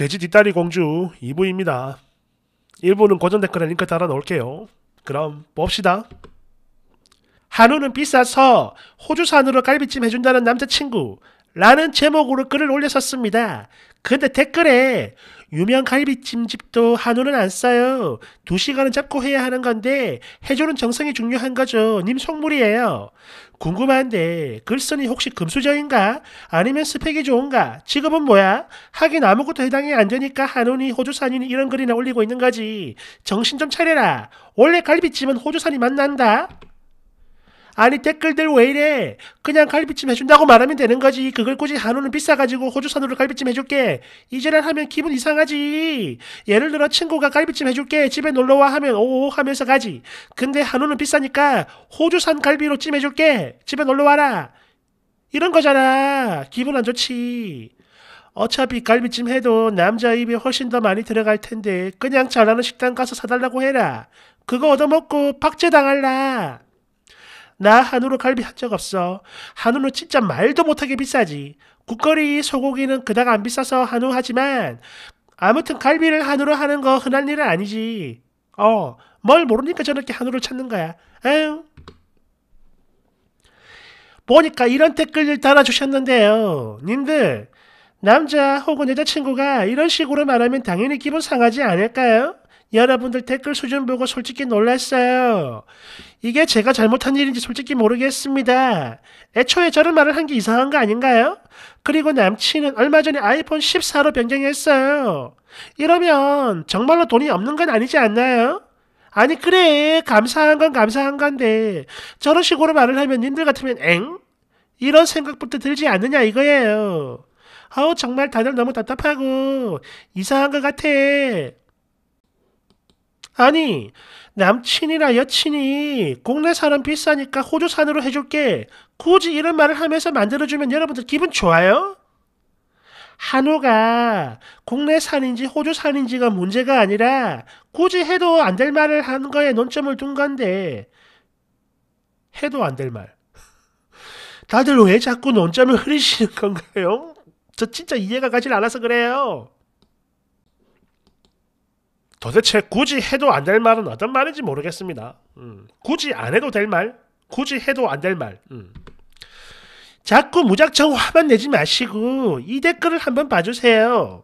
돼지 뒷다리 공주 2부입니다. 1부는 고전 댓글에 링크 달아 놓을게요. 그럼 봅시다. 한우는 비싸서 호주산으로 갈비찜 해준다는 남자친구 라는 제목으로 글을 올렸었습니다. 근데 댓글에 유명 갈비찜집도 한우는 안 싸요. 두 시간은 잡고 해야 하는 건데 해조는 정성이 중요한 거죠. 님 속물이에요. 궁금한데 글쓴이 혹시 금수저인가? 아니면 스펙이 좋은가? 직업은 뭐야? 하긴 아무것도 해당이 안 되니까 한우니 호주산이니 이런 글이나 올리고 있는 거지. 정신 좀 차려라. 원래 갈비찜은 호주산이 만난다. 아니 댓글들 왜 이래? 그냥 갈비찜 해준다고 말하면 되는 거지. 그걸 굳이 한우는 비싸가지고 호주산으로 갈비찜 해줄게. 이제는 하면 기분 이상하지. 예를 들어 친구가 갈비찜 해줄게. 집에 놀러와 하면 오오 하면서 가지. 근데 한우는 비싸니까 호주산 갈비로 찜 해줄게. 집에 놀러와라. 이런 거잖아. 기분 안 좋지. 어차피 갈비찜 해도 남자 입에 훨씬 더 많이 들어갈 텐데 그냥 잘하는 식당 가서 사달라고 해라. 그거 얻어먹고 박제당할라. 나 한우로 갈비 한 적 없어. 한우는 진짜 말도 못하게 비싸지. 국거리 소고기는 그닥 안 비싸서 한우 하지만 아무튼 갈비를 한우로 하는 거 흔한 일은 아니지. 어, 뭘 모르니까 저렇게 한우를 찾는 거야. 에휴. 보니까 이런 댓글을 달아주셨는데요. 님들, 남자 혹은 여자친구가 이런 식으로 말하면 당연히 기분 상하지 않을까요? 여러분들 댓글 수준 보고 솔직히 놀랐어요. 이게 제가 잘못한 일인지 솔직히 모르겠습니다. 애초에 저런 말을 한 게 이상한 거 아닌가요? 그리고 남친은 얼마 전에 아이폰 14로 변경했어요. 이러면 정말로 돈이 없는 건 아니지 않나요? 아니 그래 감사한 건 감사한 건데 저런 식으로 말을 하면 님들 같으면 엥? 이런 생각부터 들지 않느냐 이거예요. 아우 정말 다들 너무 답답하고 이상한 것 같아. 아니 남친이나 여친이 국내 사람 비싸니까 호주산으로 해줄게 굳이 이런 말을 하면서 만들어주면 여러분들 기분 좋아요? 한우가 국내산인지 호주산인지가 문제가 아니라 굳이 해도 안 될 말을 한 거에 논점을 둔 건데 해도 안 될 말. 다들 왜 자꾸 논점을 흐리시는 건가요? 저 진짜 이해가 가질 않아서 그래요. 도대체 굳이 해도 안 될 말은 어떤 말인지 모르겠습니다. 음. 굳이 안 해도 될 말, 굳이 해도 안 될 말. 음. 자꾸 무작정 화만 내지 마시고 이 댓글을 한번 봐주세요.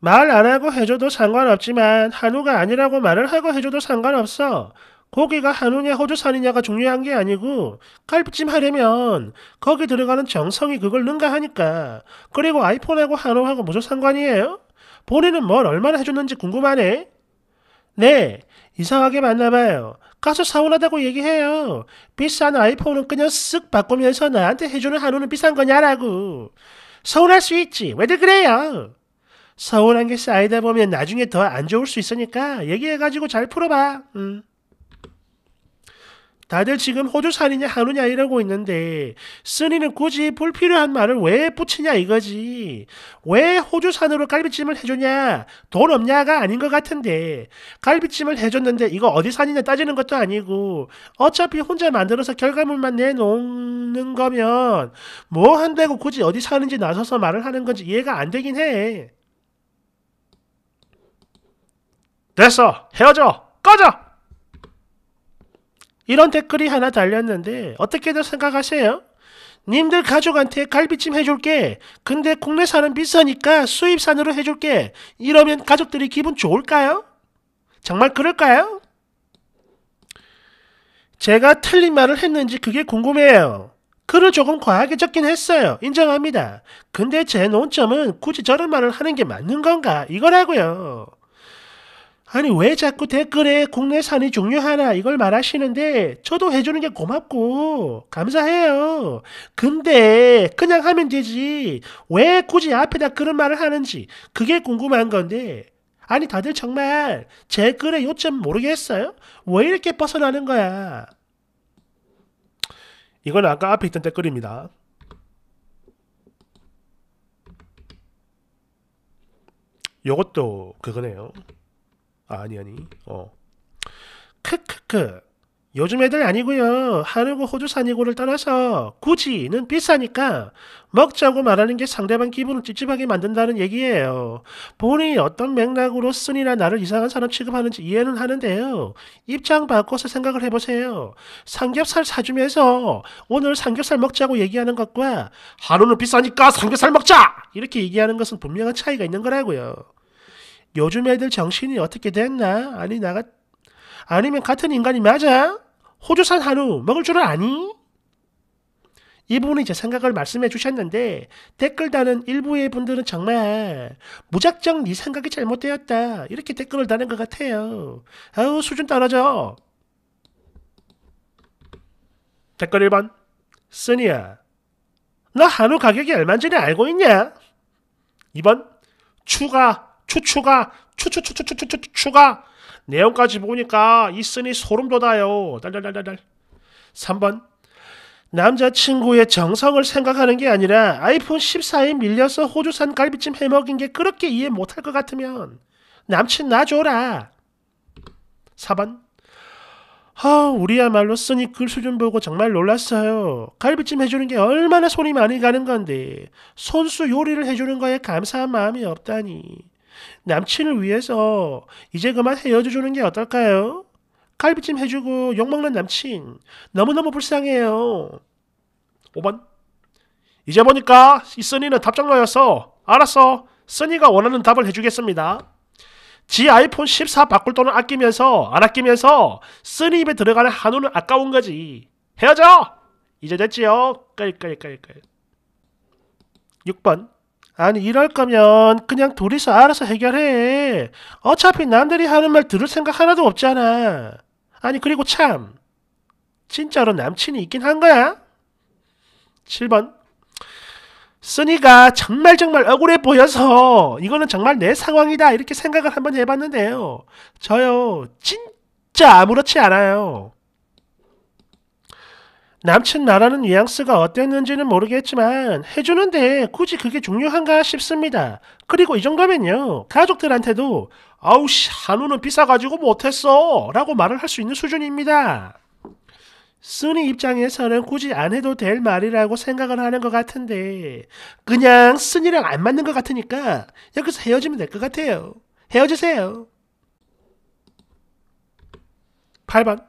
말 안 하고 해줘도 상관없지만 한우가 아니라고 말을 하고 해줘도 상관없어. 고기가 한우냐 호주산이냐가 중요한 게 아니고 갈비찜 하려면 거기 들어가는 정성이 그걸 능가하니까. 그리고 아이폰하고 한우하고 무슨 상관이에요? 본인은 뭘 얼마나 해줬는지 궁금하네. 네, 이상하게 만나봐요. 가서 사원하다고 얘기해요. 비싼 아이폰은 그냥 쓱 바꾸면서 나한테 해주는 한우는 비싼 거냐라고. 서운할 수 있지. 왜들 그래요? 서운한 게 쌓이다 보면 나중에 더 안 좋을 수 있으니까 얘기해가지고 잘 풀어봐. 응. 다들 지금 호주산이냐 하우냐 이러고 있는데 쓰니는 굳이 불필요한 말을 왜 붙이냐 이거지 왜 호주산으로 갈비찜을 해주냐 돈 없냐가 아닌 것 같은데 갈비찜을 해줬는데 이거 어디 산이냐 따지는 것도 아니고 어차피 혼자 만들어서 결과물만 내놓는 거면 뭐 한다고 굳이 어디 사는지 나서서 말을 하는 건지 이해가 안 되긴 해 됐어 헤어져 꺼져 이런 댓글이 하나 달렸는데 어떻게들 생각하세요? 님들 가족한테 갈비찜 해줄게. 근데 국내산은 비싸니까 수입산으로 해줄게. 이러면 가족들이 기분 좋을까요? 정말 그럴까요? 제가 틀린 말을 했는지 그게 궁금해요. 글을 조금 과하게 적긴 했어요. 인정합니다. 근데 제 논점은 굳이 저런 말을 하는 게 맞는 건가? 이거라고요. 아니 왜 자꾸 댓글에 국내산이 중요하나 이걸 말하시는데 저도 해주는 게 고맙고 감사해요. 근데 그냥 하면 되지 왜 굳이 앞에다 그런 말을 하는지 그게 궁금한 건데 아니 다들 정말 제 글의 요점 모르겠어요? 왜 이렇게 벗어나는 거야? 이건 아까 앞에 있던 댓글입니다. 요것도 그거네요. 아, 니 아니. 어. 크크크. 요즘 애들 아니고요. 한우고 호주산이고를 떠나서 굳이는 비싸니까 먹자고 말하는 게 상대방 기분을 찝찝하게 만든다는 얘기예요. 본인이 어떤 맥락으로 쓰니나 나를 이상한 사람 취급하는지 이해는 하는데요. 입장 바꿔서 생각을 해보세요. 삼겹살 사주면서 오늘 삼겹살 먹자고 얘기하는 것과 한우는 비싸니까 삼겹살 먹자! 이렇게 얘기하는 것은 분명한 차이가 있는 거라고요. 요즘 애들 정신이 어떻게 됐나? 아니 나가 아니면 같은 인간이 맞아? 호주산 한우 먹을 줄 아니? 이분이 제 생각을 말씀해 주셨는데 댓글 다는 일부의 분들은 정말 무작정 네 생각이 잘못되었다 이렇게 댓글을 다는 것 같아요. 아우 수준 떨어져. 댓글 1번 쓰니야 너 한우 가격이 얼마인지 알고 있냐? 2번 추가 추추가 추추추추추추추추가 내용까지 보니까 있으니 소름 돋아요. 달달달달달. 3번 남자친구의 정성을 생각하는 게 아니라 아이폰 14에 밀려서 호주산 갈비찜 해먹인 게 그렇게 이해 못할 것 같으면 남친 놔줘라. 4번 아, 우리야말로 쓰니 글 수준 보고 정말 놀랐어요. 갈비찜 해주는 게 얼마나 손이 많이 가는 건데 손수 요리를 해주는 거에 감사한 마음이 없다니. 남친을 위해서 이제 그만 헤어져 주는 게 어떨까요? 갈비찜 해주고 욕먹는 남친 너무너무 불쌍해요. 5번 이제 보니까 이 써니는 답장러였서 알았어. 써니가 원하는 답을 해주겠습니다. 지 아이폰 14 바꿀 돈을 아끼면서 안 아끼면서 쓰니 입에 들어가는 한우는 아까운 거지. 헤어져! 이제 됐지요? 끌끌끌끌. 6번 아니 이럴 거면 그냥 둘이서 알아서 해결해. 어차피 남들이 하는 말 들을 생각 하나도 없잖아. 아니 그리고 참 진짜로 남친이 있긴 한 거야? 7번 쓰니가 정말 정말 억울해 보여서 이거는 정말 내 상황이다 이렇게 생각을 한번 해봤는데요. 저요 진짜 아무렇지 않아요. 남친 나라는 뉘앙스가 어땠는지는 모르겠지만 해주는데 굳이 그게 중요한가 싶습니다. 그리고 이 정도면요. 가족들한테도 아우씨 한우는 비싸가지고 못했어 라고 말을 할 수 있는 수준입니다. 쓰니 입장에서는 굳이 안 해도 될 말이라고 생각을 하는 것 같은데 그냥 쓰니랑 안 맞는 것 같으니까 여기서 헤어지면 될 것 같아요. 헤어지세요. 8번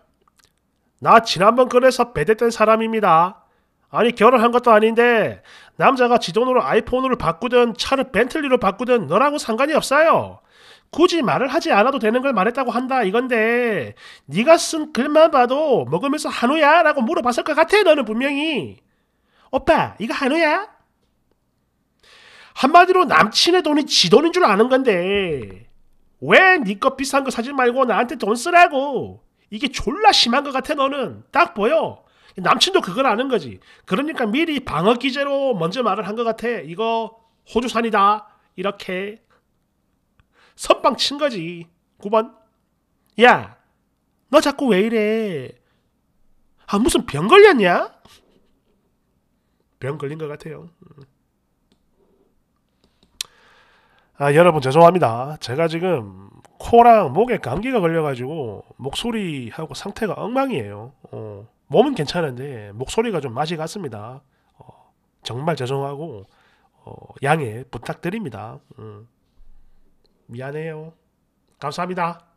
나 지난번 꺼내서 배대된 사람입니다. 아니 결혼한 것도 아닌데 남자가 지돈으로 아이폰으로 바꾸든 차를 벤틀리로 바꾸든 너라고 상관이 없어요. 굳이 말을 하지 않아도 되는 걸 말했다고 한다 이건데 네가 쓴 글만 봐도 먹으면서 한우야? 라고 물어봤을 것 같아 너는 분명히. 오빠 이거 한우야? 한마디로 남친의 돈이 지 돈인 줄 아는 건데 왜네거 비싼 거 사지 말고 나한테 돈 쓰라고 이게 졸라 심한 것 같아 너는 딱 보여 남친도 그걸 아는 거지 그러니까 미리 방어 기제로 먼저 말을 한 것 같아 이거 호주산이다 이렇게 선빵 친 거지 9번 야너 자꾸 왜 이래 아 무슨 병 걸렸냐 병 걸린 것 같아요 아, 여러분 죄송합니다. 제가 지금 코랑 목에 감기가 걸려가지고 목소리하고 상태가 엉망이에요. 어, 몸은 괜찮은데 목소리가 좀 맛이 갔습니다. 어, 정말 죄송하고 어, 양해 부탁드립니다. 음, 미안해요. 감사합니다.